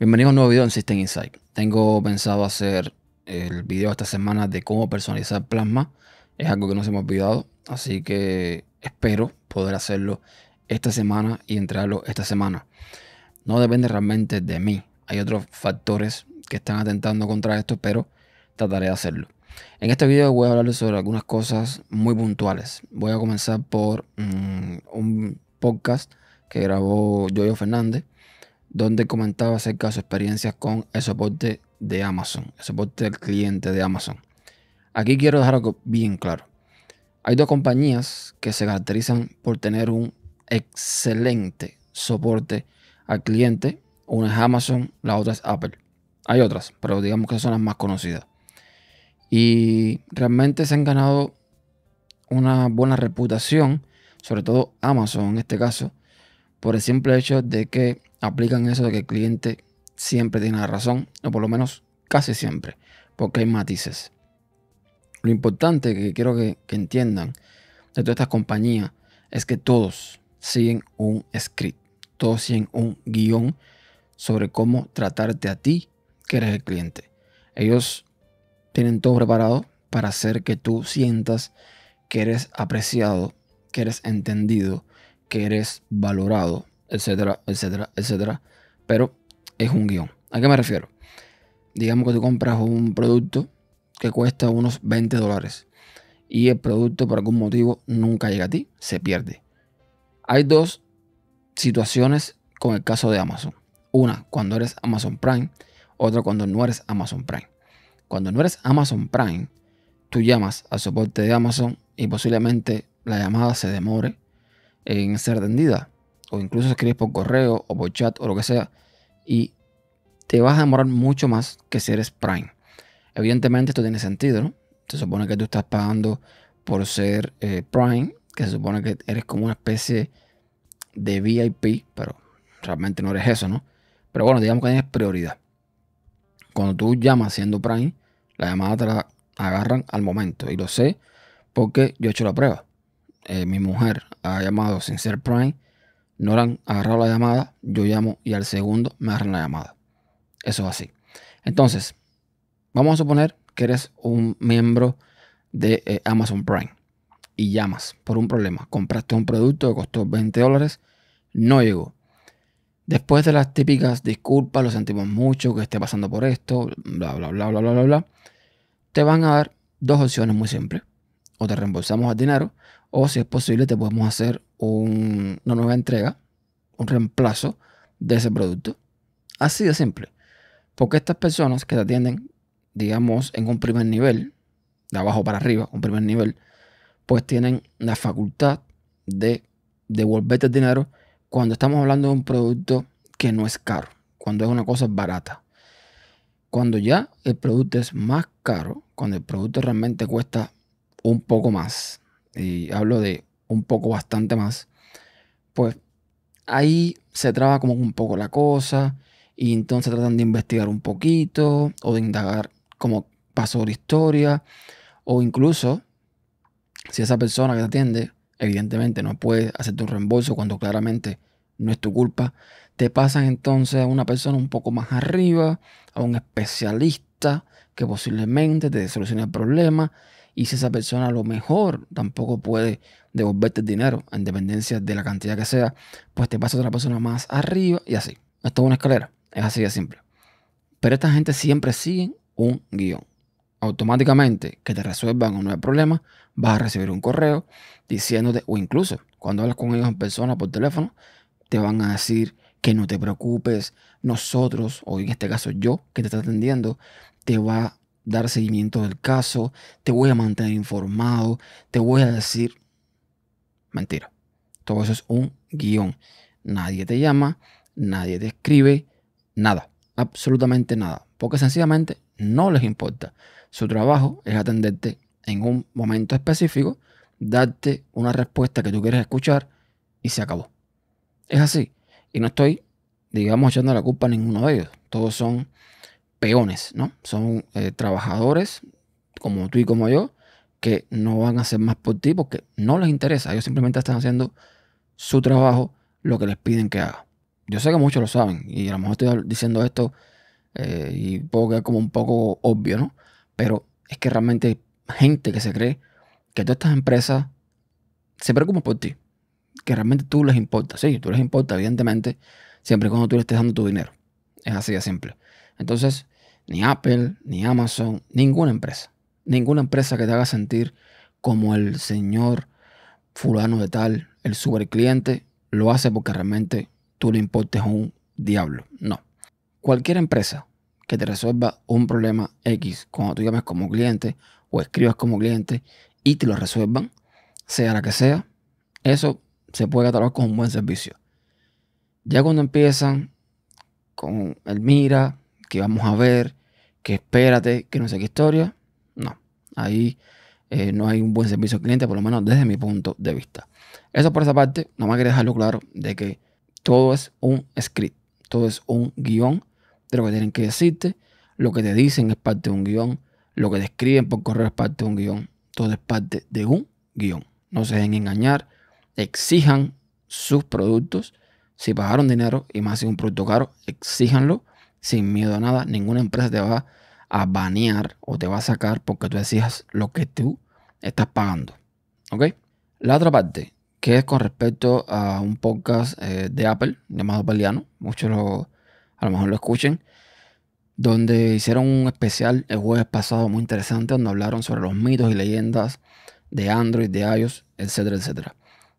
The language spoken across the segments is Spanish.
Bienvenidos a un nuevo video en System Insight. Tengo pensado hacer el video esta semana de cómo personalizar Plasma. Es algo que nos hemos olvidado, así que espero poder hacerlo esta semana y entregarlo esta semana. No depende realmente de mí. Hay otros factores que están atentando contra esto, pero trataré de hacerlo. En este video voy a hablarles sobre algunas cosas muy puntuales. Voy a comenzar por mm, un podcast que grabó Yoyo Fernández donde comentaba acerca de sus experiencias con el soporte de Amazon, el soporte del cliente de Amazon. Aquí quiero dejar algo bien claro. Hay dos compañías que se caracterizan por tener un excelente soporte al cliente. Una es Amazon, la otra es Apple. Hay otras, pero digamos que son las más conocidas. Y realmente se han ganado una buena reputación, sobre todo Amazon en este caso, por el simple hecho de que aplican eso de que el cliente siempre tiene la razón, o por lo menos casi siempre, porque hay matices. Lo importante que quiero que, entiendan de todas estas compañías es que todos siguen un script, todos siguen un guión sobre cómo tratarte a ti, que eres el cliente. Ellos tienen todo preparado para hacer que tú sientas que eres apreciado, que eres entendido que eres valorado, etcétera, etcétera, etcétera. Pero es un guión. ¿A qué me refiero? Digamos que tú compras un producto que cuesta unos 20 dólares y el producto por algún motivo nunca llega a ti, se pierde. Hay dos situaciones con el caso de Amazon. Una, cuando eres Amazon Prime, otra cuando no eres Amazon Prime. Cuando no eres Amazon Prime, tú llamas al soporte de Amazon y posiblemente la llamada se demore en ser atendida. O incluso escribir por correo o por chat o lo que sea. Y te vas a demorar mucho más que si eres Prime. Evidentemente esto tiene sentido, ¿no? Se supone que tú estás pagando por ser eh, Prime, que se supone que eres como una especie de VIP, pero realmente no eres eso, ¿no? Pero bueno, digamos que tienes prioridad. Cuando tú llamas siendo Prime, la llamada te la agarran al momento. Y lo sé porque yo he hecho la prueba. Eh, mi mujer ha llamado sin ser Prime, no le han agarrado la llamada, yo llamo y al segundo me agarran la llamada. Eso es así. Entonces, vamos a suponer que eres un miembro de eh, Amazon Prime y llamas por un problema. Compraste un producto que costó 20 dólares, no llegó. Después de las típicas disculpas, lo sentimos mucho que esté pasando por esto, bla, bla, bla, bla, bla, bla, bla, te van a dar dos opciones muy simples. O te reembolsamos el dinero o si es posible te podemos hacer una nueva entrega, un reemplazo de ese producto. Así de simple. Porque estas personas que te atienden, digamos, en un primer nivel, de abajo para arriba, un primer nivel, pues tienen la facultad de devolverte el dinero cuando estamos hablando de un producto que no es caro, cuando es una cosa barata. Cuando ya el producto es más caro, cuando el producto realmente cuesta un poco más, y hablo de un poco bastante más, pues ahí se traba como un poco la cosa y entonces tratan de investigar un poquito o de indagar cómo pasó la historia o incluso si esa persona que te atiende evidentemente no puede hacerte un reembolso cuando claramente no es tu culpa, te pasan entonces a una persona un poco más arriba, a un especialista que posiblemente te solucione el problema y si esa persona a lo mejor tampoco puede devolverte el dinero, en dependencia de la cantidad que sea, pues te pasa otra persona más arriba y así. Esto es una escalera. Es así de simple. Pero esta gente siempre sigue un guión. Automáticamente que te resuelvan un nuevo problema, vas a recibir un correo diciéndote, o incluso cuando hablas con ellos en persona por teléfono, te van a decir que no te preocupes, nosotros, o en este caso yo que te está atendiendo, te va a dar seguimiento del caso, te voy a mantener informado, te voy a decir... Mentira. Todo eso es un guión. Nadie te llama, nadie te escribe, nada, absolutamente nada, porque sencillamente no les importa. Su trabajo es atenderte en un momento específico, darte una respuesta que tú quieres escuchar y se acabó. Es así. Y no estoy, digamos, echando la culpa a ninguno de ellos. Todos son peones, ¿no? Son eh, trabajadores como tú y como yo que no van a hacer más por ti porque no les interesa. Ellos simplemente están haciendo su trabajo, lo que les piden que haga. Yo sé que muchos lo saben y a lo mejor estoy diciendo esto eh, y puedo quedar como un poco obvio, ¿no? Pero es que realmente hay gente que se cree que todas estas empresas se preocupan por ti. Que realmente tú les importa. Sí, tú les importa, evidentemente, siempre y cuando tú le estés dando tu dinero. Es así de simple. Entonces, ni Apple, ni Amazon, ninguna empresa, ninguna empresa que te haga sentir como el señor fulano de tal, el super cliente, lo hace porque realmente tú le importes un diablo. No. Cualquier empresa que te resuelva un problema X cuando tú llames como cliente o escribas como cliente y te lo resuelvan, sea la que sea, eso se puede catalogar como un buen servicio. Ya cuando empiezan con el mira, que vamos a ver, que espérate, que no sé qué historia. No, ahí eh, no hay un buen servicio al cliente, por lo menos desde mi punto de vista. Eso por esa parte, nomás quería dejarlo claro de que todo es un script, todo es un guión de lo que tienen que decirte, lo que te dicen es parte de un guión, lo que te escriben por correo es parte de un guión, todo es parte de un guión. No se dejen engañar, exijan sus productos. Si pagaron dinero y más si es un producto caro, exíjanlo sin miedo a nada. Ninguna empresa te va a banear o te va a sacar porque tú decías lo que tú estás pagando. ¿Ok? La otra parte, que es con respecto a un podcast eh, de Apple llamado Peliano, muchos a lo mejor lo escuchen, donde hicieron un especial el jueves pasado muy interesante, donde hablaron sobre los mitos y leyendas de Android, de iOS, etcétera, etcétera.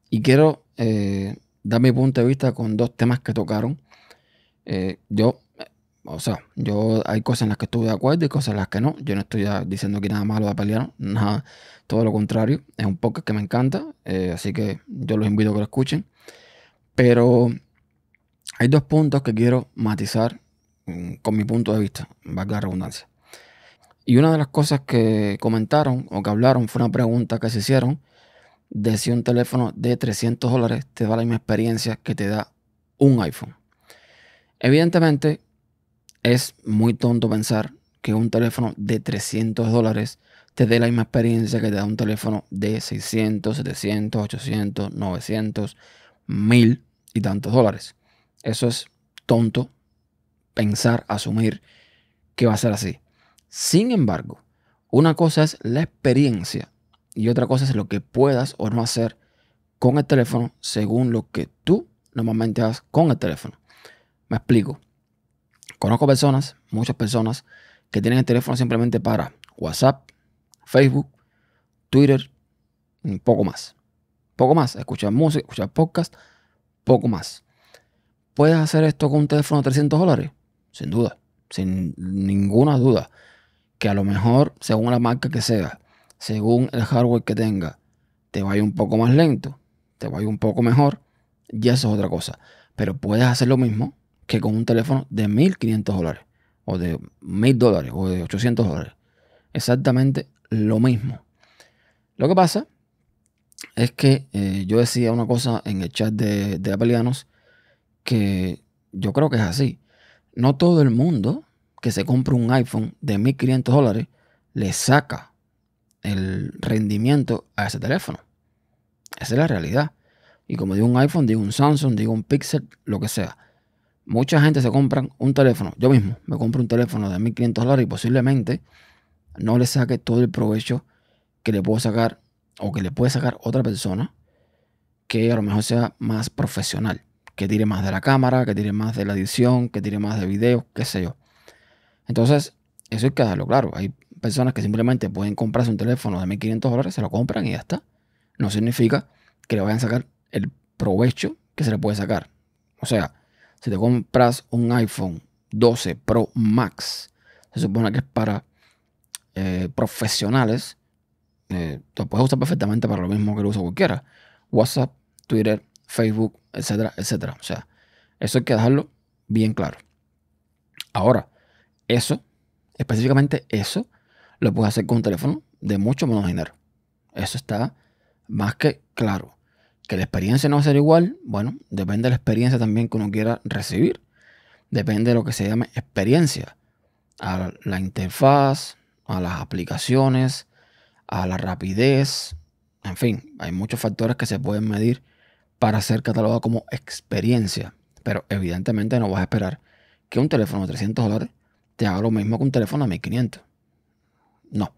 Y quiero eh, dar mi punto de vista con dos temas que tocaron. Eh, yo o sea, yo hay cosas en las que estoy de acuerdo y cosas en las que no. Yo no estoy diciendo que nada malo de pelear, nada, todo lo contrario. Es un podcast que me encanta, eh, así que yo los invito a que lo escuchen. Pero hay dos puntos que quiero matizar mm, con mi punto de vista, valga la redundancia. Y una de las cosas que comentaron o que hablaron fue una pregunta que se hicieron de si un teléfono de 300 dólares te da la misma experiencia que te da un iPhone. Evidentemente, es muy tonto pensar que un teléfono de 300 dólares te dé la misma experiencia que te da un teléfono de 600, 700, 800, 900, 1000 y tantos dólares. Eso es tonto pensar, asumir que va a ser así. Sin embargo, una cosa es la experiencia y otra cosa es lo que puedas o no hacer con el teléfono según lo que tú normalmente haces con el teléfono. Me explico. Conozco personas, muchas personas, que tienen el teléfono simplemente para WhatsApp, Facebook, Twitter, poco más. Poco más. Escuchar música, escuchar podcast, poco más. ¿Puedes hacer esto con un teléfono de 300 dólares? Sin duda, sin ninguna duda. Que a lo mejor, según la marca que sea, según el hardware que tenga, te vaya un poco más lento, te vaya un poco mejor, ya eso es otra cosa. Pero puedes hacer lo mismo que con un teléfono de 1.500 dólares o de 1.000 dólares o de 800 dólares. Exactamente lo mismo. Lo que pasa es que eh, yo decía una cosa en el chat de, de Apelianos que yo creo que es así. No todo el mundo que se compra un iPhone de 1.500 dólares le saca el rendimiento a ese teléfono. Esa es la realidad. Y como digo un iPhone, digo un Samsung, digo un Pixel, lo que sea. Mucha gente se compran un teléfono. Yo mismo me compro un teléfono de 1.500 dólares y posiblemente no le saque todo el provecho que le puedo sacar o que le puede sacar otra persona que a lo mejor sea más profesional, que tire más de la cámara, que tire más de la edición, que tire más de videos, qué sé yo. Entonces, eso hay que dejarlo claro. Hay personas que simplemente pueden comprarse un teléfono de 1.500 dólares, se lo compran y ya está. No significa que le vayan a sacar el provecho que se le puede sacar. O sea, si te compras un iPhone 12 Pro Max, se supone que es para eh, profesionales, eh, lo puedes usar perfectamente para lo mismo que lo usa cualquiera. WhatsApp, Twitter, Facebook, etcétera, etcétera. O sea, eso hay que dejarlo bien claro. Ahora, eso, específicamente eso, lo puedes hacer con un teléfono de mucho menos dinero. Eso está más que claro. Que la experiencia no va a ser igual, bueno, depende de la experiencia también que uno quiera recibir. Depende de lo que se llame experiencia. A la interfaz, a las aplicaciones, a la rapidez. En fin, hay muchos factores que se pueden medir para ser catalogado como experiencia. Pero evidentemente no vas a esperar que un teléfono de 300 dólares te haga lo mismo que un teléfono de 1500. No.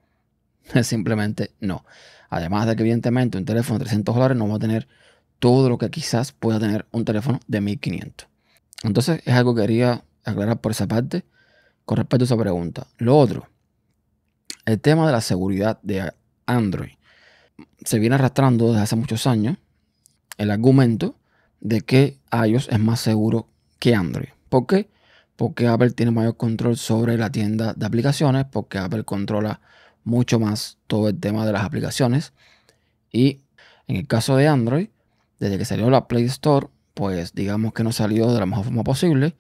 Simplemente no. Además de que evidentemente un teléfono de 300 dólares no va a tener todo lo que quizás pueda tener un teléfono de 1500. Entonces es algo que quería aclarar por esa parte con respecto a esa pregunta. Lo otro, el tema de la seguridad de Android. Se viene arrastrando desde hace muchos años el argumento de que iOS es más seguro que Android. ¿Por qué? Porque Apple tiene mayor control sobre la tienda de aplicaciones, porque Apple controla mucho más todo el tema de las aplicaciones. Y en el caso de Android, desde que salió la Play Store, pues digamos que no salió de la mejor forma posible,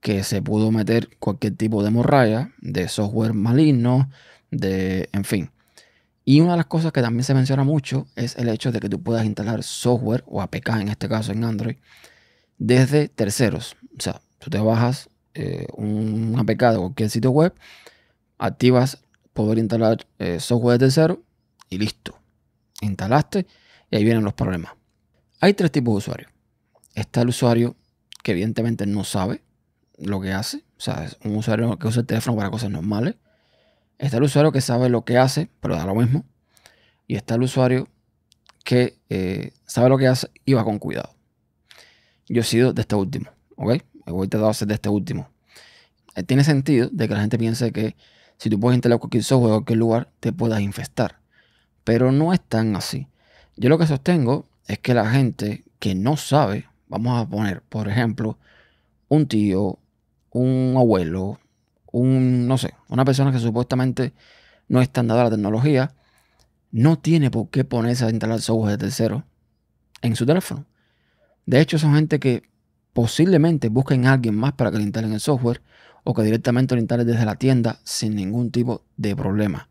que se pudo meter cualquier tipo de morraya, de software maligno, de, en fin. Y una de las cosas que también se menciona mucho es el hecho de que tú puedas instalar software o APK en este caso en Android desde terceros. O sea, tú te bajas eh, un APK de cualquier sitio web, activas poder instalar eh, software de cero y listo. Instalaste y ahí vienen los problemas. Hay tres tipos de usuarios. Está el usuario que evidentemente no sabe lo que hace. O sea, es un usuario que usa el teléfono para cosas normales. Está el usuario que sabe lo que hace, pero da lo mismo. Y está el usuario que eh, sabe lo que hace y va con cuidado. Yo he sido de este último, ¿ok? Voy a de ser de este último. Eh, tiene sentido de que la gente piense que si tú puedes instalar cualquier software en cualquier lugar, te puedas infestar. Pero no es tan así. Yo lo que sostengo es que la gente que no sabe, vamos a poner, por ejemplo, un tío, un abuelo, un, no sé, una persona que supuestamente no está andada a la tecnología, no tiene por qué ponerse a instalar software de tercero en su teléfono. De hecho, son gente que posiblemente busquen a alguien más para que le instalen el software o que directamente lo instales desde la tienda sin ningún tipo de problema.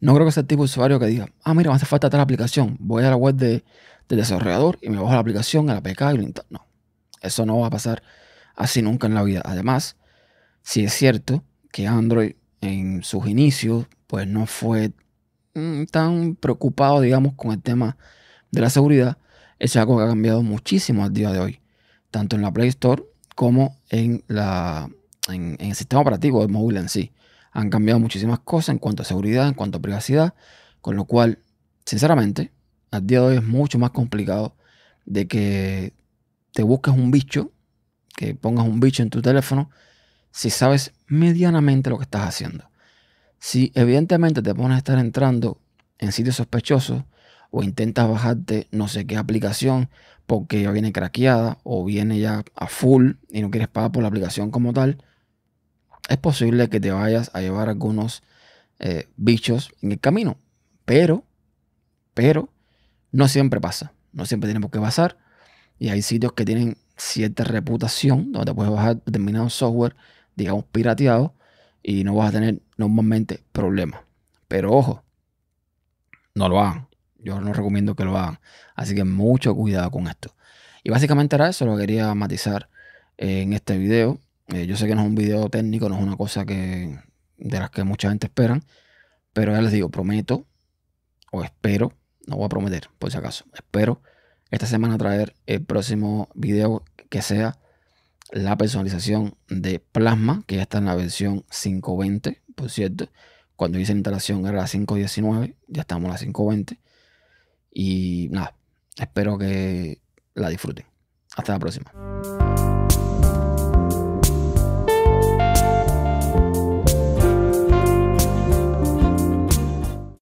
No creo que sea el tipo de usuario que diga, ah, mira, me hace falta tal aplicación, voy a la web del desarrollador y me bajo la aplicación, a la APK y lo instalo. No, eso no va a pasar así nunca en la vida. Además, si es cierto que Android en sus inicios, pues no fue mm, tan preocupado, digamos, con el tema de la seguridad, eso es algo que ha cambiado muchísimo al día de hoy, tanto en la Play Store como en la en, el sistema operativo del móvil en sí. Han cambiado muchísimas cosas en cuanto a seguridad, en cuanto a privacidad, con lo cual, sinceramente, al día de hoy es mucho más complicado de que te busques un bicho, que pongas un bicho en tu teléfono, si sabes medianamente lo que estás haciendo. Si evidentemente te pones a estar entrando en sitios sospechosos o intentas bajarte no sé qué aplicación porque ya viene craqueada o viene ya a full y no quieres pagar por la aplicación como tal, es posible que te vayas a llevar algunos eh, bichos en el camino. Pero, pero, no siempre pasa. No siempre tiene por qué pasar. Y hay sitios que tienen cierta reputación donde puedes bajar determinado software, digamos, pirateado, y no vas a tener normalmente problemas. Pero ojo, no lo hagan. Yo no recomiendo que lo hagan. Así que mucho cuidado con esto. Y básicamente era eso lo quería matizar en este video. Eh, yo sé que no es un video técnico, no es una cosa que, de las que mucha gente espera, pero ya les digo, prometo o espero, no voy a prometer por si acaso, espero esta semana traer el próximo video que sea la personalización de Plasma, que ya está en la versión 520, por cierto. Cuando hice la instalación era la 519, ya estamos en la 520. Y nada, espero que la disfruten. Hasta la próxima.